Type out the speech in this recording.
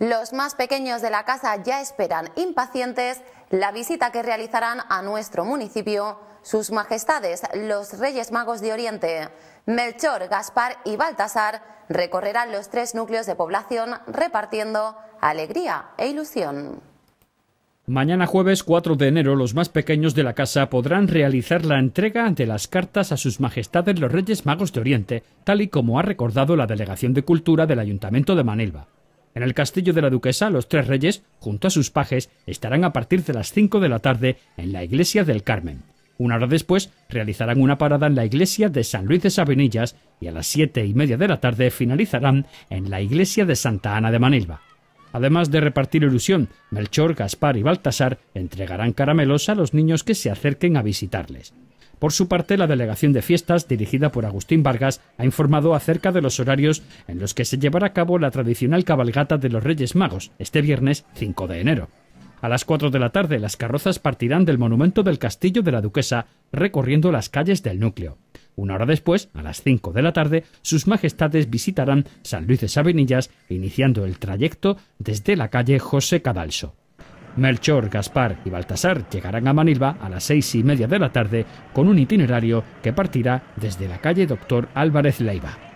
Los más pequeños de la casa ya esperan impacientes la visita que realizarán a nuestro municipio sus majestades los Reyes Magos de Oriente. Melchor, Gaspar y Baltasar recorrerán los tres núcleos de población repartiendo alegría e ilusión. Mañana jueves 4 de enero los más pequeños de la casa podrán realizar la entrega de las cartas a sus majestades los Reyes Magos de Oriente, tal y como ha recordado la Delegación de Cultura del Ayuntamiento de Manilva. En el castillo de la duquesa, los tres reyes, junto a sus pajes, estarán a partir de las 5 de la tarde en la iglesia del Carmen. Una hora después realizarán una parada en la iglesia de San Luis de Sabinillas y a las 7 y media de la tarde finalizarán en la iglesia de Santa Ana de Manilva. Además de repartir ilusión, Melchor, Gaspar y Baltasar entregarán caramelos a los niños que se acerquen a visitarles. Por su parte, la Delegación de Fiestas, dirigida por Agustín Vargas, ha informado acerca de los horarios en los que se llevará a cabo la tradicional cabalgata de los Reyes Magos, este viernes 5 de enero. A las 4 de la tarde, las carrozas partirán del monumento del Castillo de la Duquesa, recorriendo las calles del núcleo. Una hora después, a las 5 de la tarde, sus majestades visitarán San Luis de Sabinillas, iniciando el trayecto desde la calle José Cadalso. Melchor, Gaspar y Baltasar llegarán a Manilva a las seis y media de la tarde con un itinerario que partirá desde la calle Doctor Álvarez Leiva.